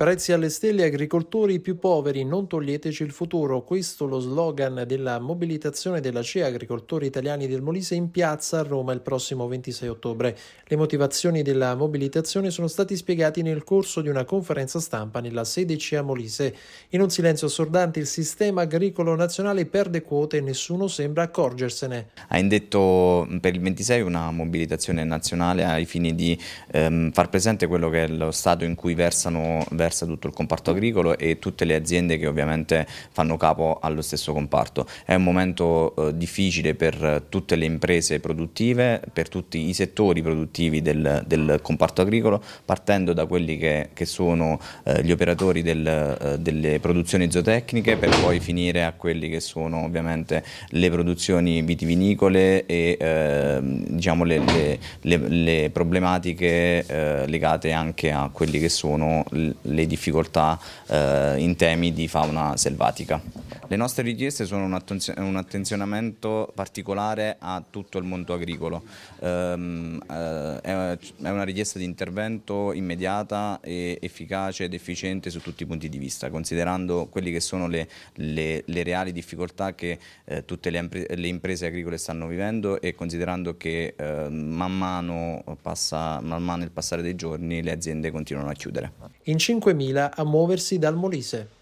Prezzi alle stelle, agricoltori più poveri, non toglieteci il futuro. Questo lo slogan della mobilitazione della CEA Agricoltori Italiani del Molise in piazza a Roma il prossimo 26 ottobre. Le motivazioni della mobilitazione sono stati spiegati nel corso di una conferenza stampa nella sede CEA Molise. In un silenzio assordante il sistema agricolo nazionale perde quote e nessuno sembra accorgersene. Ha indetto per il 26 una mobilitazione nazionale ai fini di ehm, far presente quello che è lo stato in cui versano, versano diversa tutto il comparto agricolo e tutte le aziende che ovviamente fanno capo allo stesso comparto. È un momento eh, difficile per tutte le imprese produttive, per tutti i settori produttivi del, del comparto agricolo, partendo da quelli che, che sono eh, gli operatori del, eh, delle produzioni zootecniche per poi finire a quelli che sono ovviamente le produzioni vitivinicole e ehm, diciamo le, le, le, le problematiche eh, legate anche a quelli che sono le le difficoltà eh, in temi di fauna selvatica. Le nostre richieste sono un, attenzionamento particolare a tutto il mondo agricolo, ehm, eh, è una richiesta di intervento immediata, efficace ed efficiente su tutti i punti di vista, considerando quelle che sono le, le, le reali difficoltà che eh, tutte le, imprese agricole stanno vivendo e considerando che ehm, man mano, passa, man mano il passare dei giorni le aziende continuano a chiudere. In 5.000 a muoversi dal Molise.